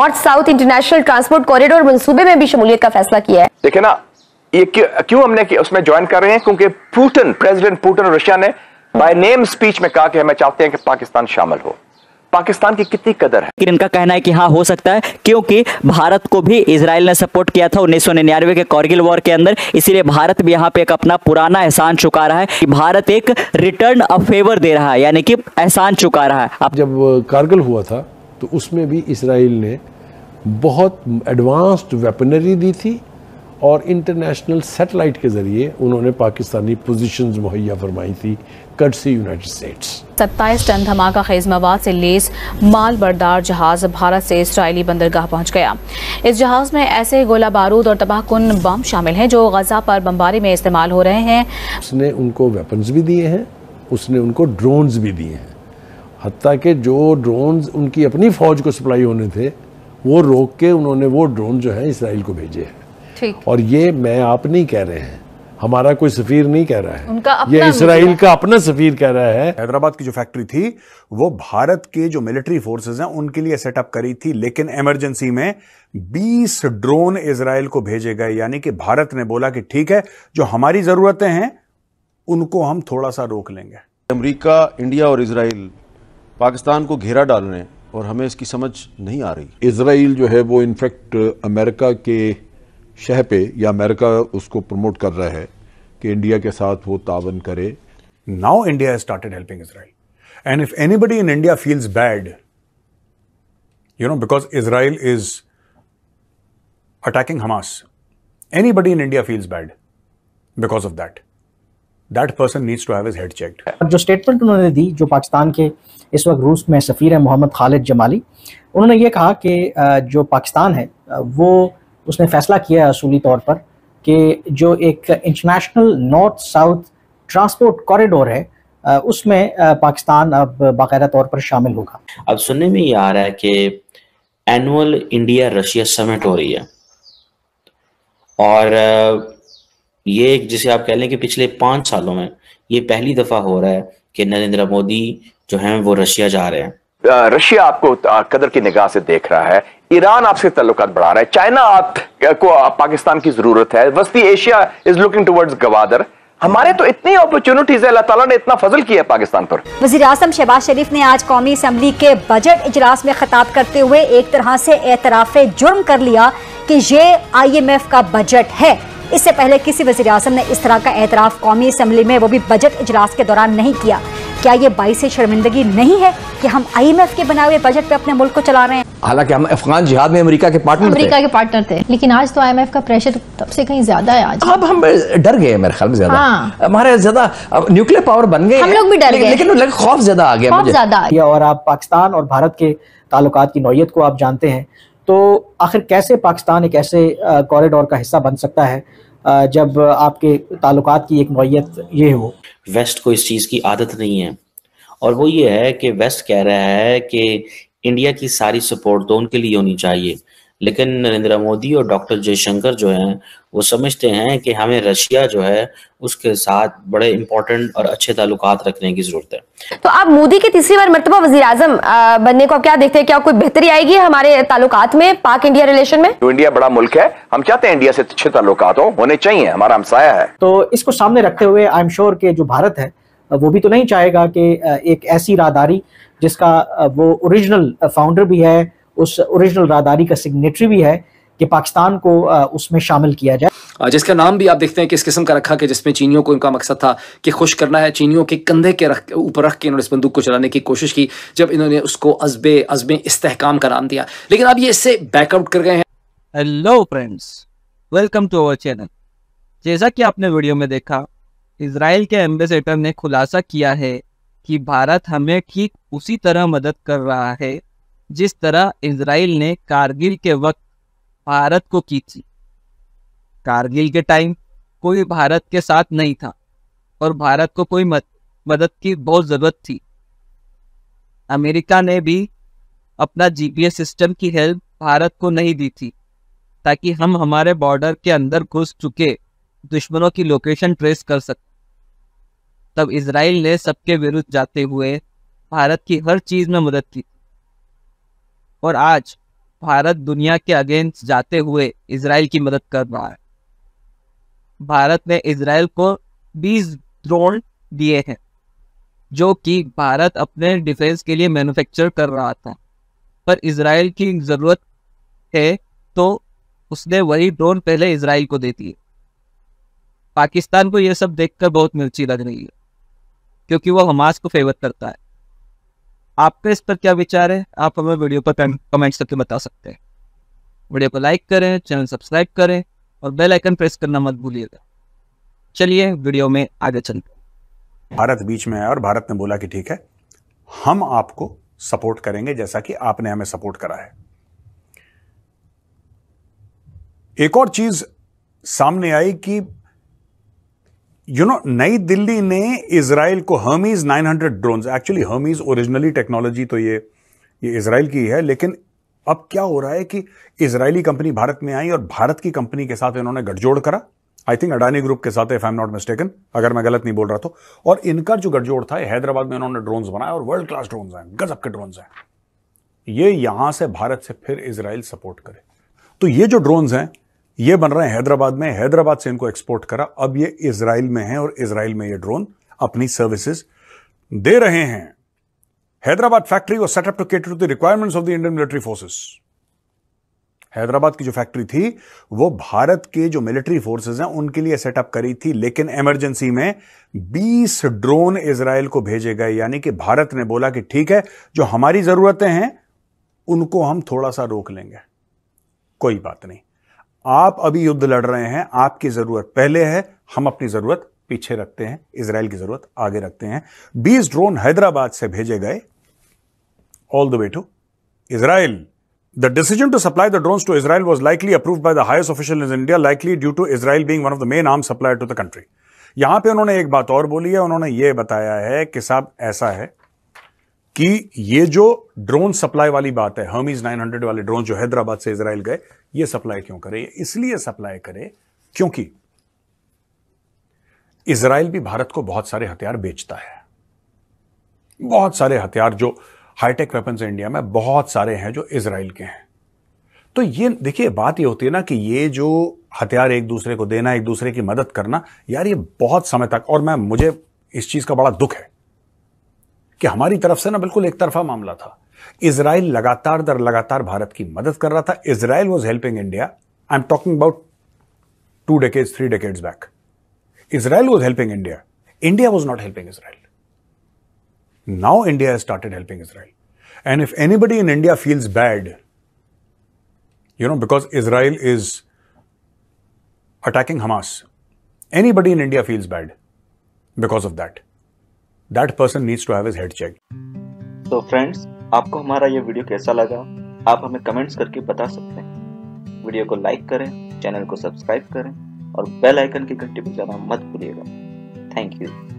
North south international transport corridor मनसूबे में भी शमूलियत का फैसला किया है देखे ना ये क्यों हमने उसमें ज्वाइन कर रहे हैं क्योंकि पुटन प्रेसिडेंट पुटन रशिया ने बाय नेम स्पीच में कहा कि हमें चाहते हैं कि पाकिस्तान शामिल हो पाकिस्तान की कितनी कदर है लेकिन इनका कहना है कि हाँ हो सकता है क्योंकि भारत को भी इसराइल ने सपोर्ट किया था उन्नीस के करगिल वॉर के अंदर इसीलिए भारत भी यहाँ पे एक अपना पुराना एहसान चुका रहा है कि भारत एक रिटर्न ऑफ फेवर दे रहा है यानी कि एहसान चुका रहा है अब जब कारगिल हुआ था तो उसमें भी इसराइल ने बहुत एडवांस्ड वेपनरी दी थी और इंटरनेशनल सेटेलाइट के ज़रिए उन्होंने पाकिस्तानी पोजीशंस मुहैया फरमाई थी कट से यूनाइटेड स्टेट्स सत्ताईस टन धमाका खेज मवाद से लेस माल बरदार जहाज भारत से इसराइली बंदरगाह पहुंच गया इस जहाज में ऐसे गोला बारूद और तबाहकुन बम शामिल हैं जो गजा पर बमबारी में इस्तेमाल हो रहे हैं उसने उनको वेपन्स भी दिए हैं उसने उनको ड्रोन्स भी दिए हैं हती के जो ड्रोन्स उनकी अपनी फ़ौज को सप्लाई होने थे वो रोक के उन्होंने वो ड्रोन जो है इसराइल को भेजे हैं और ये मैं आप नहीं कह रहे हैं हमारा कोई सफीर नहीं कह रहा है उनका अपना ये इसराइल का अपना सफीर कह रहा है हैदराबाद की जो फैक्ट्री थी वो भारत के जो मिलिट्री फोर्सेस हैं उनके लिए सेटअप करी थी लेकिन इमरजेंसी में 20 ड्रोन इसराइल को भेजे गए यानी कि भारत ने बोला कि ठीक है जो हमारी ज़रूरतें हैं उनको हम थोड़ा सा रोक लेंगे अमरीका इंडिया और इसराइल पाकिस्तान को घेरा डालने और हमें इसकी समझ नहीं आ रही इसराइल जो है वो इनफैक्ट अमेरिका के शह पे या अमेरिका उसको प्रमोट कर रहा है कि इंडिया के साथ वो तावन करे now India started helping Israel and if anybody in India feels bad you know because Israel is attacking Hamas anybody in India feels bad because of that that person needs to have his head checked जो statement उन्होंने दी जो पाकिस्तान के इस वक्त रूस में सफ़ीर है मोहम्मद खालिद जमाली उन्होंने ये कहा कि जो पाकिस्तान है वो उसने फैसला किया है असूली तौर पर कि जो एक international north south transport corridor है उसमें पाकिस्तान अब बाकायदा तौर पर शामिल होगा अब सुनने में ये आ रहा है कि एनुअल इंडिया रशिया समिट हो रही है और ये जिसे आप कह लें कि पिछले पांच सालों में ये पहली दफा हो रहा है कि नरेंद्र मोदी जो है वो रशिया जा रहे हैं रशिया आपको कदर की निगाह से देख रहा है ईरान आपसे ताल्लुक बढ़ा रहा है चाइना आप को पाकिस्तान की जरूरत है west Asia is looking towards Gwadar हमारे तो इतनी अपॉर्चुनिटीज है अल्लाह ताला ने इतना फजल किया है पाकिस्तान पर वजीर आजम शहबाज शरीफ ने आज कौमी असम्बली के बजट इजलास में खताब करते हुए एक तरह से एतराफ जुर्म कर लिया कि ये आई एम एफ का बजट है इससे पहले किसी वजी अजम ने इस तरह का एतराफ़ कौमी असम्बली में वो भी बजट इजलास के दौरान नहीं किया क्या ये बाईस शर्मिंदगी नहीं है कि हम आईएमएफ के बनाए हुए बजट पे अपने मुल्क को चला रहे हैं हालांकि हम अफगान जिहाद में अमेरिका के पार्टनर अमेरिका के पार्टनर थे लेकिन आज तो आईएमएफ का प्रेशर तब से कहीं ज्यादा है आज अब हम डर गए मेरे ख्याल में ज्यादा हाँ। हमारे हाँ। ज्यादा न्यूक्लियर पावर बन गए हम लोग भी डर गए लेकिन खौफ ज्यादा आ गया और आप पाकिस्तान और भारत के ताल्लुक की नोयत को आप जानते हैं तो आखिर कैसे पाकिस्तान एक ऐसे कॉरिडोर का हिस्सा बन सकता है जब आपके ताल्लुक की एक नौीयत ये हो वेस्ट को इस चीज़ की आदत नहीं है और वो ये है कि वेस्ट कह रहा है कि इंडिया की सारी सपोर्ट तो उनके लिए होनी चाहिए लेकिन नरेंद्र मोदी और डॉक्टर जयशंकर जो हैं वो समझते हैं कि हमें रशिया जो है उसके साथ बड़े इंपॉर्टेंट और अच्छे ताल्लुक रखने की जरूरत है तो आप मोदी के तीसरी बार मरतबा वजी अजम बनने को क्या देखते हैं क्या कोई बेहतरी आएगी हमारे ताल्लुक में पाक इंडिया रिलेशन में जो इंडिया बड़ा मुल्क है हम चाहते हैं इंडिया से अच्छे ताल्लुक हो होने चाहिए हमारा हमसाया है तो इसको सामने रखते हुए आई एम श्योर के जो भारत है वो भी तो नहीं चाहेगा कि एक ऐसी राहदारी जिसका वो ओरिजिनल फाउंडर भी है उस ओरिजिनल रादारी का सिग्नेटरी भी है कि पाकिस्तान को उसमें शामिल किया जाए जिसका नाम भी आप देखते हैं किस किस्म का रखा कि जिसमें चीनियों को इनका मकसद था कि खुश करना है चीनियों के कंधे के रख ऊपर रख के इन्होंने इस बंदूक को चलाने की कोशिश की जब इन्होंने उसको अजब अजब इस्तेकाम का नाम दिया लेकिन अब ये इससे बैकआउट कर गए हैं hello friends welcome to our channel जैसा कि आपने वीडियो में देखा इसराइल के एम्बेसडर ने खुलासा किया है कि भारत हमें ठीक उसी तरह मदद कर रहा है जिस तरह इसराइल ने कारगिल के वक्त भारत को की थी कारगिल के टाइम कोई भारत के साथ नहीं था और भारत को कोई मदद की बहुत ज़रूरत थी अमेरिका ने भी अपना जीपीएस सिस्टम की हेल्प भारत को नहीं दी थी ताकि हम हमारे बॉर्डर के अंदर घुस चुके दुश्मनों की लोकेशन ट्रेस कर सक तब इसराइल ने सबके विरुद्ध जाते हुए भारत की हर चीज़ में मदद की और आज भारत दुनिया के अगेंस्ट जाते हुए इसराइल की मदद कर रहा है भारत ने इसराइल को 20 ड्रोन दिए हैं जो कि भारत अपने डिफेंस के लिए मैन्युफैक्चर कर रहा था पर इसराइल की ज़रूरत है तो उसने वही ड्रोन पहले इसराइल को दे दिए पाकिस्तान को यह सब देखकर बहुत मिर्ची लग रही है क्योंकि वह हमास को फेवर करता है आपका इस पर क्या विचार है आप हमें वीडियो पर कमेंट्स करके बता सकते हैं वीडियो को लाइक करें चैनल सब्सक्राइब करें और बेल आइकन प्रेस करना मत भूलिएगा चलिए वीडियो में आगे चलते भारत बीच में है और भारत ने बोला कि ठीक है हम आपको सपोर्ट करेंगे जैसा कि आपने हमें सपोर्ट करा है एक और चीज सामने आई कि यू नो नई दिल्ली ने इसराइल को Hermes 900 drone actually Hermes originally technology तो ये ये इसराइल की है लेकिन अब क्या हो रहा है कि इसराइली कंपनी भारत में आई और भारत की कंपनी के साथ इन्होंने गठजोड़ करा आई थिंक अडानी ग्रुप के साथ if I am not mistaken अगर मैं गलत नहीं बोल रहा तो और इनका जो गठजोड़ था हैदराबाद में इन्होंने ड्रोन बनाया और वर्ल्ड क्लास ड्रोन हैं गजब के ड्रोन हैं ये यहां से भारत से फिर इसराइल सपोर्ट करे तो ये जो ड्रोन्स हैं ये बन रहे हैं हैदराबाद में हैदराबाद से इनको एक्सपोर्ट करा अब ये इसराइल में है और इसराइल में ये ड्रोन अपनी सर्विसेज दे रहे हैं हैदराबाद फैक्ट्री और setup to cater to the requirements of the Indian military forces Hyderabad की जो फैक्ट्री थी वो भारत के जो मिलिट्री फोर्सेज हैं उनके लिए सेटअप करी थी लेकिन इमरजेंसी में 20 ड्रोन इसराइल को भेजे गए यानी कि भारत ने बोला कि ठीक है जो हमारी जरूरतें हैं उनको हम थोड़ा सा रोक लेंगे कोई बात नहीं आप अभी युद्ध लड़ रहे हैं आपकी जरूरत पहले है हम अपनी जरूरत पीछे रखते हैं इसराइल की जरूरत आगे रखते हैं 20 ड्रोन हैदराबाद से भेजे गए all the way to Israel the decision to supply the drone to Israel was likely approved by the highest official in India, likely due to Israel being one of the main arms supplier to the country. यहां पे उन्होंने एक बात और बोली है उन्होंने ये बताया है कि साहब ऐसा है कि ये जो ड्रोन सप्लाई वाली बात है हर्मीज 900 वाले ड्रोन जो हैदराबाद से इसराइल गए ये सप्लाई क्यों करे इसलिए सप्लाई करे क्योंकि इसराइल भी भारत को बहुत सारे हथियार बेचता है बहुत सारे हथियार जो हाईटेक वेपन्स इंडिया में बहुत सारे हैं जो इसराइल के हैं तो ये देखिए बात ये होती है ना कि ये जो हथियार एक दूसरे को देना एक दूसरे की मदद करना यार ये बहुत समय तक और मैं मुझे इस चीज का बड़ा दुख है कि हमारी तरफ से ना बिल्कुल एक तरफा मामला था इसराइल लगातार दर लगातार भारत की मदद कर रहा था Israel was helping India I am talking about two decades three decades back Israel was helping India India was not helping Israel now India started helping Israel and if anybody in India feels bad you know because Israel is attacking Hamas anybody in India feels bad because of that that person needs to have his head check So friends आपको हमारा ये video कैसा लगा आप हमें comments करके बता सकते हैं वीडियो को लाइक करें चैनल को सब्सक्राइब करें और बेल आइकन की घंटी बजाना मत भूलिएगा थैंक यू